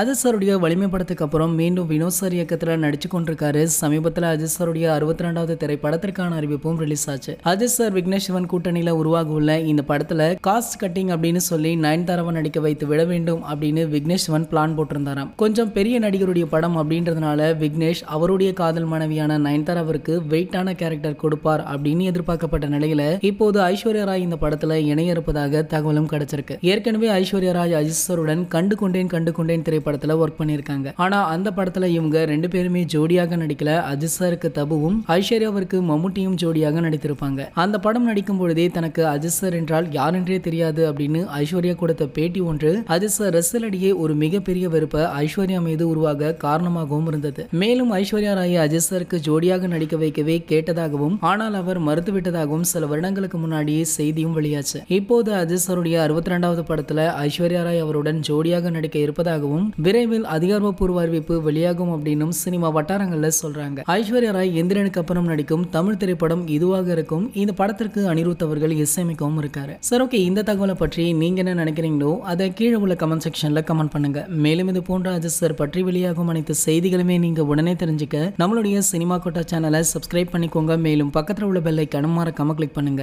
அஜித் சாருடைய வலிமைப்படத்துக்கு அப்புறம் மீண்டும் வினோத் சார் இயக்கத்தில் நடிச்சு கொண்டிருக்காரு சமீபத்தில் அஜித் சாருடைய அறுபத்தி ரெண்டாவது திரைப்படத்திற்கான அறிவிப்பும் ரிலீஸ் ஆச்சு அஜித் சார் விக்னேஷ் சிவன் கூட்டணியில் உருவாக உள்ள இந்த படத்தில் காஸ்ட் கட்டிங் அப்படின்னு சொல்லி நயன்தாராவை நடிக்க வைத்து விட வேண்டும் அப்படின்னு விக்னேஷ் சிவன் பிளான் போட்டிருந்தாராம் கொஞ்சம் பெரிய நடிகருடைய படம் அப்படின்றதுனால விக்னேஷ் அவருடைய காதல் மனைவியான நயன்தாராவிற்கு வெயிட்டான கேரக்டர் கொடுப்பார் அப்படின்னு எதிர்பார்க்கப்பட்ட நிலையில இப்போது ஐஸ்வர்யா ராய் இந்த படத்தில் இணைய இருப்பதாக தகவலும் கிடைச்சிருக்கு ஏற்கனவே ஐஸ்வர்யா ராய் அஜித் சாருடன் கண்டு கொண்டேன் கண்டு கொண்டேன் படத்துல ஒர்க் பண்ணியிருக்காங்க ஆனால் அந்த படத்துல இவங்க ரெண்டு பேருமே ஜோடியாக நடிக்கல அஜித் சாருக்கு தபுவும் ஐஸ்வர்யாவிற்கு மம்முட்டியும் ஜோடியாக நடித்திருப்பாங்க அந்த படம் நடிக்கும் பொழுதே தனக்கு அஜித் சார் என்றால் யார் என்றே தெரியாது அப்படின்னு ஐஸ்வர்யா கொடுத்த பேட்டி ஒன்று அஜித் சார் ரசலடியே ஒரு மிகப்பெரிய வெறுப்பை ஐஸ்வர்யா மீது உருவாக காரணமாகவும் இருந்தது மேலும் ஐஸ்வர்யா ராய் அஜித் சாருக்கு ஜோடியாக நடிக்க வைக்கவே கேட்டதாகவும் ஆனால் அவர் மறுத்துவிட்டதாகவும் சில வருடங்களுக்கு முன்னாடியே செய்தியும் வெளியாச்சு இப்போது அஜித் சாருடைய அறுபத்தி ரெண்டாவது படத்தில் ஐஸ்வர்யா ராய் அவருடன் ஜோடியாக நடிக்க இருப்பதாகவும் விரைவில் அதிகாரப்பூர்வ அறிவிப்பு வெளியாகும் அப்படின்னும் சினிமா வட்டாரங்களில் சொல்றாங்க ஐஸ்வர்யா ராய் எந்திரனுக்கு அப்புறம் நடிக்கும் தமிழ் திரைப்படம் இதுவாக இருக்கும் இந்த படத்திற்கு அனிருத் அவர்கள் இசையமைக்கவும் இருக்காரு சார் ஓகே இந்த தகவலை பற்றி நீங்க என்ன நினைக்கிறீங்களோ அதை கீழே உள்ள கமெண்ட் செக்ஷன்ல கமெண்ட் பண்ணுங்க மேலும் இது போன்ற சார் பற்றி வெளியாகும் அனைத்து செய்திகளுமே நீங்க உடனே தெரிஞ்சுக்க நம்மளுடைய சினிமா கோட்டா சேனலை சப்ஸ்கிரைப் பண்ணிக்கோங்க மேலும் பக்கத்தில் உள்ள பெல்லை கணம் மறக்காம கிளிக் பண்ணுங்க